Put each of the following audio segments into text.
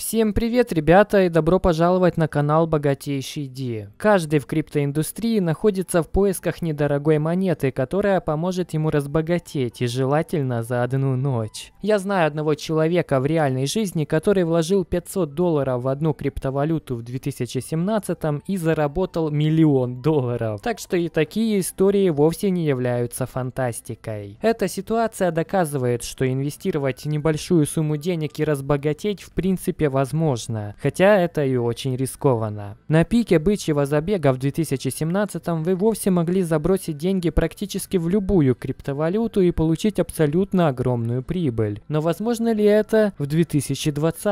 Всем привет, ребята, и добро пожаловать на канал Богатейший Ди. Каждый в криптоиндустрии находится в поисках недорогой монеты, которая поможет ему разбогатеть, и желательно за одну ночь. Я знаю одного человека в реальной жизни, который вложил 500 долларов в одну криптовалюту в 2017 и заработал миллион долларов. Так что и такие истории вовсе не являются фантастикой. Эта ситуация доказывает, что инвестировать небольшую сумму денег и разбогатеть в принципе возможно, хотя это и очень рискованно. На пике бычьего забега в 2017 вы вовсе могли забросить деньги практически в любую криптовалюту и получить абсолютно огромную прибыль. Но возможно ли это в 2020?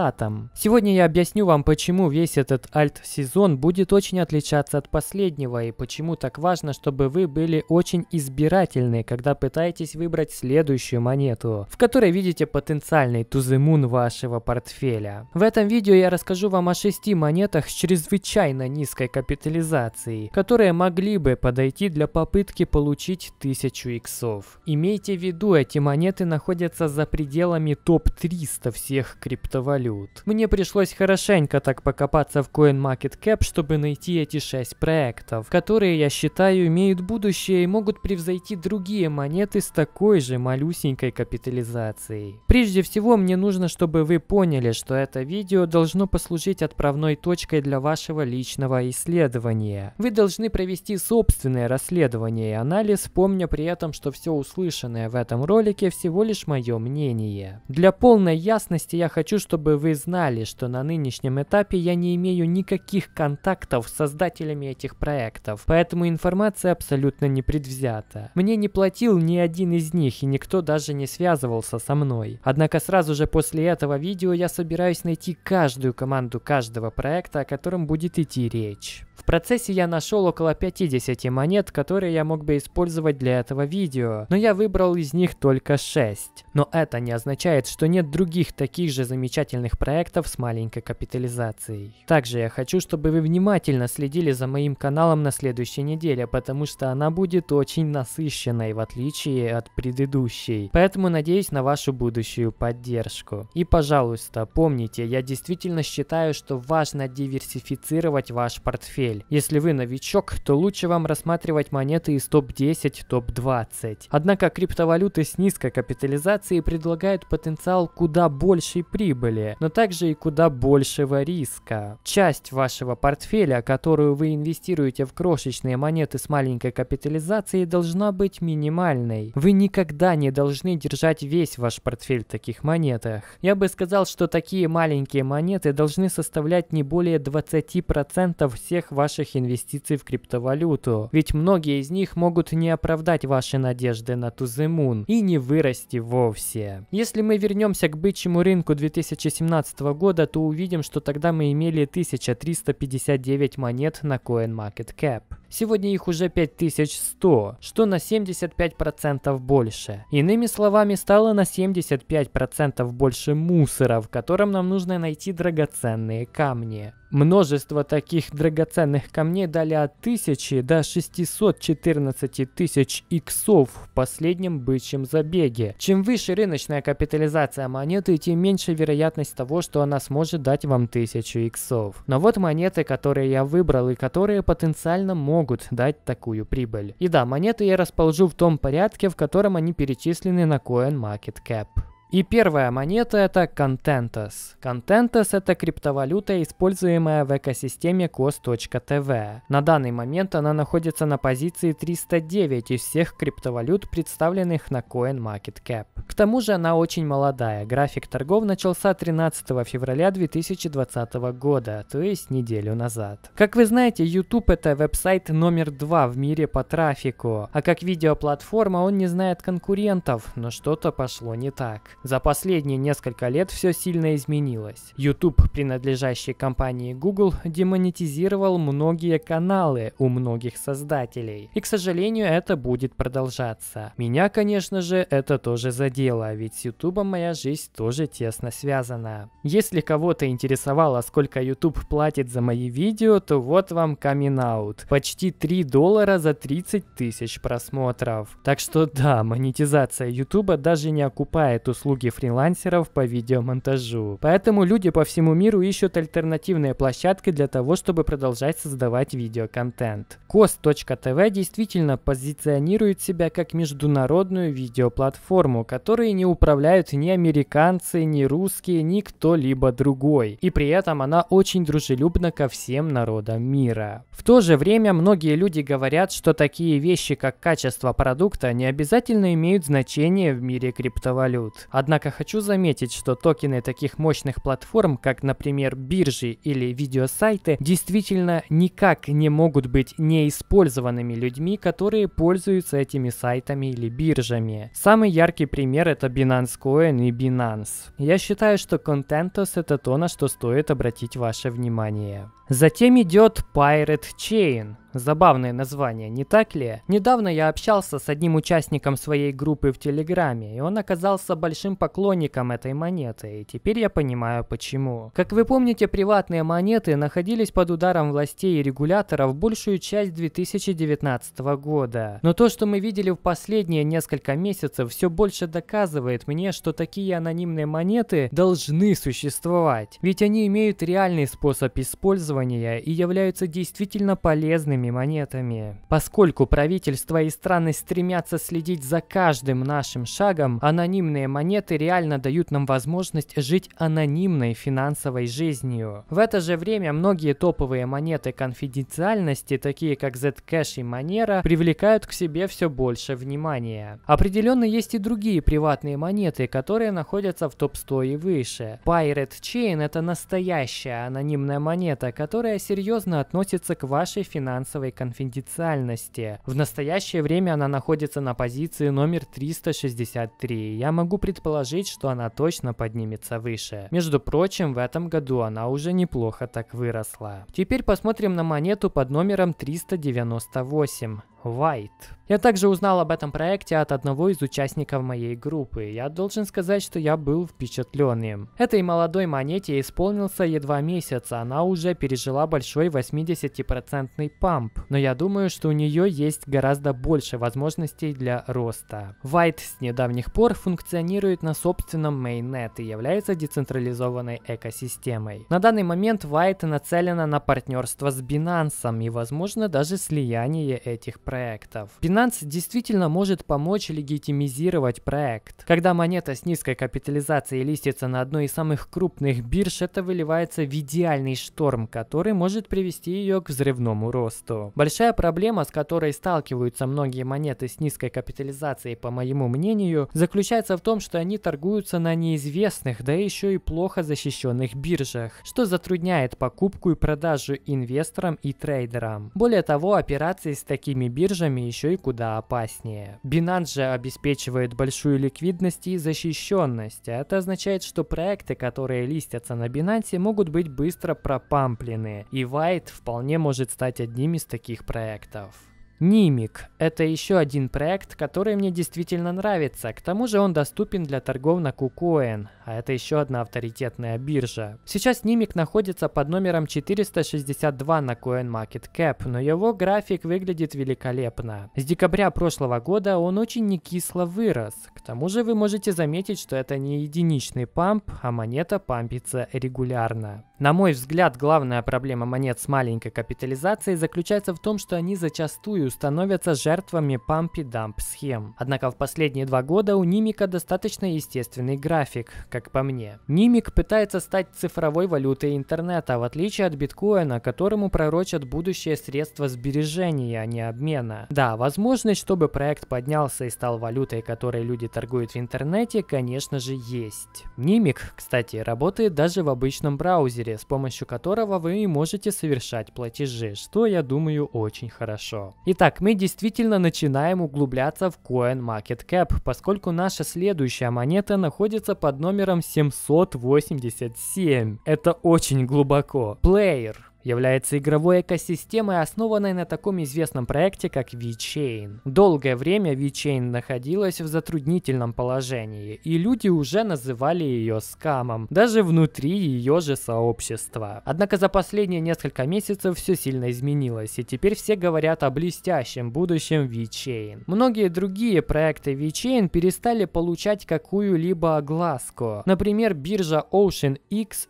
Сегодня я объясню вам, почему весь этот альт-сезон будет очень отличаться от последнего и почему так важно, чтобы вы были очень избирательны, когда пытаетесь выбрать следующую монету, в которой видите потенциальный тузымун вашего портфеля. В этом видео я расскажу вам о шести монетах с чрезвычайно низкой капитализацией, которые могли бы подойти для попытки получить 1000 иксов. Имейте в виду, эти монеты находятся за пределами топ-300 всех криптовалют. Мне пришлось хорошенько так покопаться в CoinMarketCap, чтобы найти эти шесть проектов, которые, я считаю, имеют будущее и могут превзойти другие монеты с такой же малюсенькой капитализацией. Прежде всего, мне нужно, чтобы вы поняли, что это видео видео должно послужить отправной точкой для вашего личного исследования. Вы должны провести собственное расследование и анализ, помня при этом, что все услышанное в этом ролике всего лишь мое мнение. Для полной ясности я хочу, чтобы вы знали, что на нынешнем этапе я не имею никаких контактов с создателями этих проектов, поэтому информация абсолютно непредвзята. Мне не платил ни один из них, и никто даже не связывался со мной. Однако сразу же после этого видео я собираюсь найти найти каждую команду каждого проекта, о котором будет идти речь. В процессе я нашел около 50 монет, которые я мог бы использовать для этого видео, но я выбрал из них только 6. Но это не означает, что нет других таких же замечательных проектов с маленькой капитализацией. Также я хочу, чтобы вы внимательно следили за моим каналом на следующей неделе, потому что она будет очень насыщенной, в отличие от предыдущей. Поэтому надеюсь на вашу будущую поддержку. И пожалуйста, помните, я действительно считаю, что важно диверсифицировать ваш портфель. Если вы новичок, то лучше вам рассматривать монеты из топ-10, топ-20. Однако криптовалюты с низкой капитализацией предлагают потенциал куда большей прибыли, но также и куда большего риска. Часть вашего портфеля, которую вы инвестируете в крошечные монеты с маленькой капитализацией, должна быть минимальной. Вы никогда не должны держать весь ваш портфель в таких монетах. Я бы сказал, что такие маленькие маленькие монеты должны составлять не более 20% всех ваших инвестиций в криптовалюту, ведь многие из них могут не оправдать ваши надежды на Туземун и не вырасти вовсе. Если мы вернемся к бычьему рынку 2017 года, то увидим, что тогда мы имели 1359 монет на CoinMarketCap. Сегодня их уже 5100, что на 75% больше. Иными словами, стало на 75% больше мусора, в котором нам нужно найти драгоценные камни. Множество таких драгоценных камней дали от 1000 до 614 тысяч иксов в последнем бычьем забеге. Чем выше рыночная капитализация монеты, тем меньше вероятность того, что она сможет дать вам 1000 иксов. Но вот монеты, которые я выбрал и которые потенциально могут могут дать такую прибыль. И да, монеты я расположу в том порядке, в котором они перечислены на CoinMarketCap. И первая монета это Contentus. Contentus это криптовалюта, используемая в экосистеме COS.TV. На данный момент она находится на позиции 309 из всех криптовалют, представленных на CoinMarketCap. К тому же она очень молодая. График торгов начался 13 февраля 2020 года, то есть неделю назад. Как вы знаете, YouTube это веб-сайт номер два в мире по трафику, а как видеоплатформа он не знает конкурентов, но что-то пошло не так. За последние несколько лет все сильно изменилось. YouTube, принадлежащий компании Google, демонетизировал многие каналы у многих создателей. И, к сожалению, это будет продолжаться. Меня, конечно же, это тоже задело, ведь с YouTube моя жизнь тоже тесно связана. Если кого-то интересовало, сколько YouTube платит за мои видео, то вот вам камин Почти 3 доллара за 30 тысяч просмотров. Так что да, монетизация YouTube даже не окупает услуги услуги фрилансеров по видеомонтажу. Поэтому люди по всему миру ищут альтернативные площадки для того, чтобы продолжать создавать видеоконтент. Cost.TV действительно позиционирует себя как международную видеоплатформу, которой не управляют ни американцы, ни русские, ни кто-либо другой. И при этом она очень дружелюбна ко всем народам мира. В то же время многие люди говорят, что такие вещи, как качество продукта, не обязательно имеют значение в мире криптовалют. Однако хочу заметить, что токены таких мощных платформ, как, например, биржи или видеосайты, действительно никак не могут быть неиспользованными людьми, которые пользуются этими сайтами или биржами. Самый яркий пример это Binance Coin и Binance. Я считаю, что Contentos это то, на что стоит обратить ваше внимание. Затем идет Pirate Chain. Забавное название, не так ли? Недавно я общался с одним участником своей группы в Телеграме, и он оказался большим поклонником этой монеты, и теперь я понимаю почему. Как вы помните, приватные монеты находились под ударом властей и регуляторов большую часть 2019 года. Но то, что мы видели в последние несколько месяцев, все больше доказывает мне, что такие анонимные монеты должны существовать. Ведь они имеют реальный способ использования и являются действительно полезными крупными монетами. Поскольку правительства и страны стремятся следить за каждым нашим шагом, анонимные монеты реально дают нам возможность жить анонимной финансовой жизнью. В это же время многие топовые монеты конфиденциальности, такие как Zcash и Monero, привлекают к себе все больше внимания. Определенно есть и другие приватные монеты, которые находятся в топ-100 и выше. Pirate Chain — это настоящая анонимная монета, которая серьезно относится к вашей финансовой финансовой конфиденциальности. В настоящее время она находится на позиции номер 363. Я могу предположить, что она точно поднимется выше. Между прочим, в этом году она уже неплохо так выросла. Теперь посмотрим на монету под номером 398. White. Я также узнал об этом проекте от одного из участников моей группы. Я должен сказать, что я был впечатлен им. Этой молодой монете исполнился едва месяц, она уже пережила большой 80% памп. Но я думаю, что у нее есть гораздо больше возможностей для роста. White с недавних пор функционирует на собственном Mainnet и является децентрализованной экосистемой. На данный момент White нацелена на партнерство с Binance и, возможно, даже слияние этих проектов. Binance действительно может помочь легитимизировать проект. Когда монета с низкой капитализацией листится на одной из самых крупных бирж, это выливается в идеальный шторм, который может привести ее к взрывному росту. Большая проблема, с которой сталкиваются многие монеты с низкой капитализацией, по моему мнению, заключается в том, что они торгуются на неизвестных, да еще и плохо защищенных биржах, что затрудняет покупку и продажу инвесторам и трейдерам. Более того, операции с такими биржами биржами еще и куда опаснее. Binance же обеспечивает большую ликвидность и защищенность. Это означает, что проекты, которые листятся на Binance, могут быть быстро пропамплены, и White вполне может стать одним из таких проектов. Нимик – это еще один проект, который мне действительно нравится, к тому же он доступен для торгов на KuCoin, а это еще одна авторитетная биржа. Сейчас Нимик находится под номером 462 на CoinMarketCap, но его график выглядит великолепно. С декабря прошлого года он очень не кисло вырос, к тому же вы можете заметить, что это не единичный памп, а монета пампится регулярно. На мой взгляд, главная проблема монет с маленькой капитализацией заключается в том, что они зачастую становятся жертвами памп и дамп схем. Однако в последние два года у Нимика достаточно естественный график, как по мне. Нимик пытается стать цифровой валютой интернета, в отличие от биткоина, которому пророчат будущее средства сбережения, а не обмена. Да, возможность, чтобы проект поднялся и стал валютой, которой люди торгуют в интернете, конечно же, есть. Нимик, кстати, работает даже в обычном браузере, с помощью которого вы и можете совершать платежи, что, я думаю, очень хорошо. Итак, мы действительно начинаем углубляться в CoinMarketCap, поскольку наша следующая монета находится под номером 787. Это очень глубоко. Player является игровой экосистемой, основанной на таком известном проекте, как VeChain. Долгое время VeChain находилась в затруднительном положении, и люди уже называли ее скамом, даже внутри ее же сообщества. Однако за последние несколько месяцев все сильно изменилось, и теперь все говорят о блестящем будущем VeChain. Многие другие проекты VeChain перестали получать какую-либо огласку. Например, биржа OceanX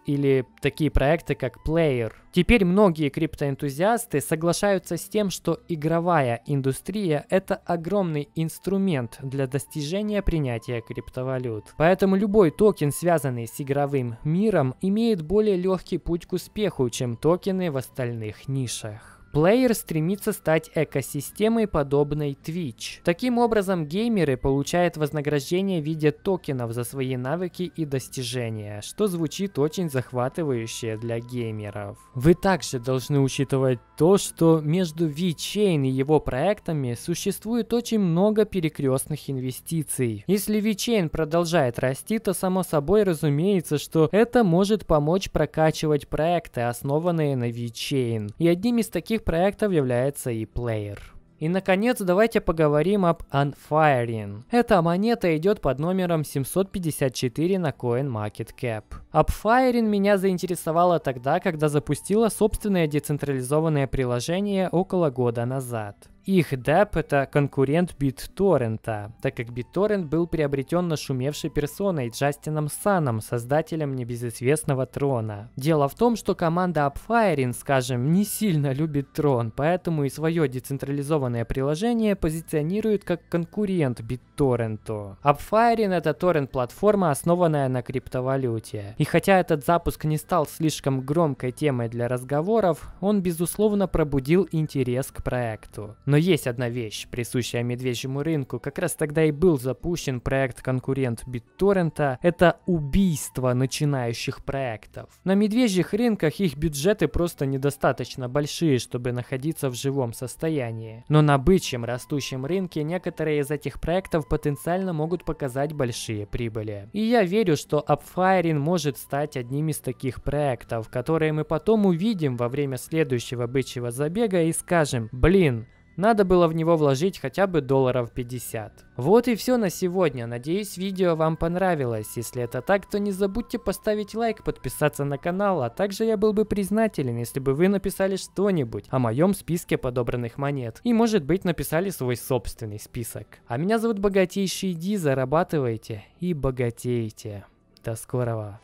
или такие проекты, как Player. Теперь многие криптоэнтузиасты соглашаются с тем, что игровая индустрия – это огромный инструмент для достижения принятия криптовалют. Поэтому любой токен, связанный с игровым миром, имеет более легкий путь к успеху, чем токены в остальных нишах. Плеер стремится стать экосистемой, подобной Twitch. Таким образом, геймеры получают вознаграждение в виде токенов за свои навыки и достижения, что звучит очень захватывающе для геймеров. Вы также должны учитывать то, что между VeChain и его проектами существует очень много перекрестных инвестиций. Если VeChain продолжает расти, то само собой разумеется, что это может помочь прокачивать проекты, основанные на VeChain. И одним из таких таких проектов является и Player. И, наконец, давайте поговорим об Unfiring. Эта монета идет под номером 754 на CoinMarketCap. Upfiring меня заинтересовала тогда, когда запустила собственное децентрализованное приложение около года назад. Их DAP — это конкурент BitTorrent, так как BitTorrent был приобретен нашумевшей персоной Джастином Саном, создателем небезызвестного Трона. Дело в том, что команда Upfiring, скажем, не сильно любит Трон, поэтому и свое децентрализованное приложение позиционирует как конкурент BitTorrent. Upfiring — это торрент-платформа, основанная на криптовалюте. И хотя этот запуск не стал слишком громкой темой для разговоров, он, безусловно, пробудил интерес к проекту. Но но есть одна вещь, присущая медвежьему рынку. Как раз тогда и был запущен проект конкурент BitTorrent. Это убийство начинающих проектов. На медвежьих рынках их бюджеты просто недостаточно большие, чтобы находиться в живом состоянии. Но на бычьем растущем рынке некоторые из этих проектов потенциально могут показать большие прибыли. И я верю, что Upfiring может стать одним из таких проектов, которые мы потом увидим во время следующего бычьего забега и скажем, блин, надо было в него вложить хотя бы долларов 50. Вот и все на сегодня. Надеюсь, видео вам понравилось. Если это так, то не забудьте поставить лайк, подписаться на канал, а также я был бы признателен, если бы вы написали что-нибудь о моем списке подобранных монет. И может быть написали свой собственный список. А меня зовут Богатейший Ди, зарабатывайте и богатейте. До скорого.